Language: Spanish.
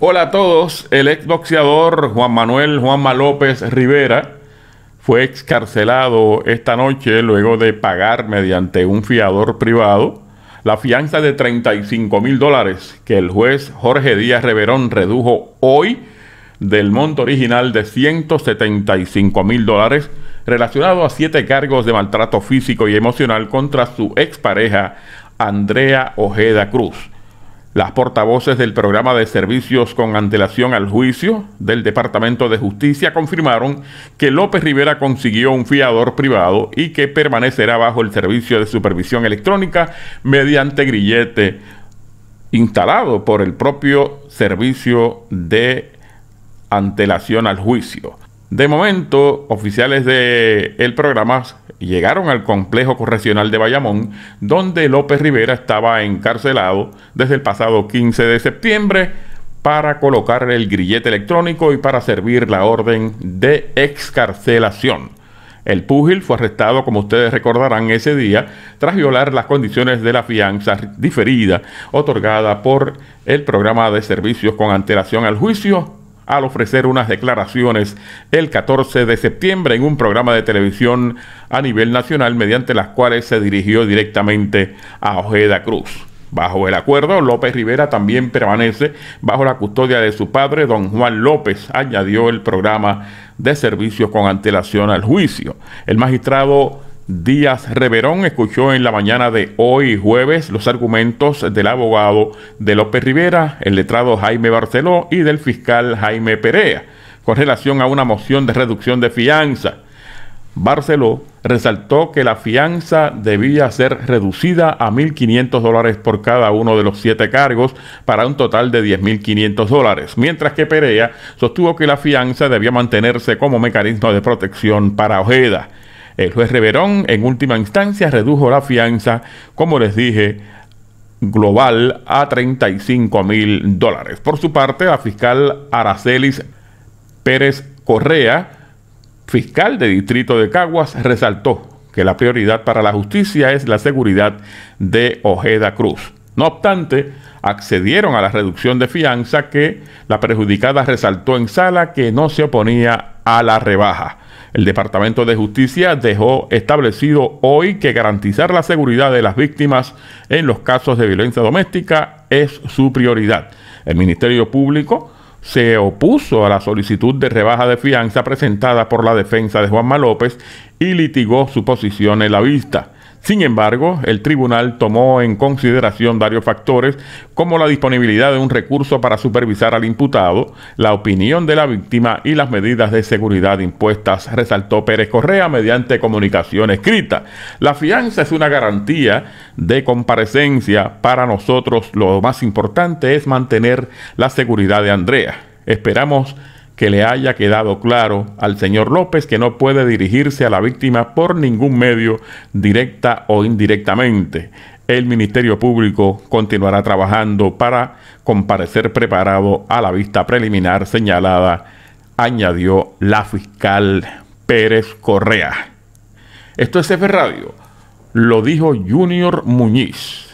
Hola a todos, el exboxeador Juan Manuel Juanma López Rivera fue excarcelado esta noche luego de pagar mediante un fiador privado la fianza de 35 mil dólares que el juez Jorge Díaz Reverón redujo hoy del monto original de 175 mil dólares relacionado a siete cargos de maltrato físico y emocional contra su expareja Andrea Ojeda Cruz. Las portavoces del programa de servicios con antelación al juicio del Departamento de Justicia confirmaron que López Rivera consiguió un fiador privado y que permanecerá bajo el servicio de supervisión electrónica mediante grillete instalado por el propio servicio de antelación al juicio. De momento, oficiales del programa llegaron al complejo correccional de Bayamón, donde López Rivera estaba encarcelado desde el pasado 15 de septiembre para colocar el grillete electrónico y para servir la orden de excarcelación. El púgil fue arrestado, como ustedes recordarán, ese día tras violar las condiciones de la fianza diferida otorgada por el programa de servicios con antelación al juicio al ofrecer unas declaraciones el 14 de septiembre en un programa de televisión a nivel nacional mediante las cuales se dirigió directamente a Ojeda Cruz. Bajo el acuerdo, López Rivera también permanece bajo la custodia de su padre, don Juan López, añadió el programa de servicios con antelación al juicio. El magistrado Díaz Reverón escuchó en la mañana de hoy jueves los argumentos del abogado de López Rivera, el letrado Jaime Barceló y del fiscal Jaime Perea con relación a una moción de reducción de fianza. Barceló resaltó que la fianza debía ser reducida a 1.500 dólares por cada uno de los siete cargos para un total de 10.500 dólares, mientras que Perea sostuvo que la fianza debía mantenerse como mecanismo de protección para Ojeda. El juez Reverón, en última instancia, redujo la fianza, como les dije, global a 35 mil dólares. Por su parte, la fiscal Aracelis Pérez Correa, fiscal de Distrito de Caguas, resaltó que la prioridad para la justicia es la seguridad de Ojeda Cruz. No obstante, accedieron a la reducción de fianza que la perjudicada resaltó en sala que no se oponía a la rebaja. El Departamento de Justicia dejó establecido hoy que garantizar la seguridad de las víctimas en los casos de violencia doméstica es su prioridad. El Ministerio Público se opuso a la solicitud de rebaja de fianza presentada por la defensa de Juanma López y litigó su posición en la vista. Sin embargo, el tribunal tomó en consideración varios factores como la disponibilidad de un recurso para supervisar al imputado, la opinión de la víctima y las medidas de seguridad impuestas, resaltó Pérez Correa mediante comunicación escrita. La fianza es una garantía de comparecencia para nosotros. Lo más importante es mantener la seguridad de Andrea. Esperamos que le haya quedado claro al señor López que no puede dirigirse a la víctima por ningún medio, directa o indirectamente. El Ministerio Público continuará trabajando para comparecer preparado a la vista preliminar señalada, añadió la fiscal Pérez Correa. Esto es F Radio, lo dijo Junior Muñiz.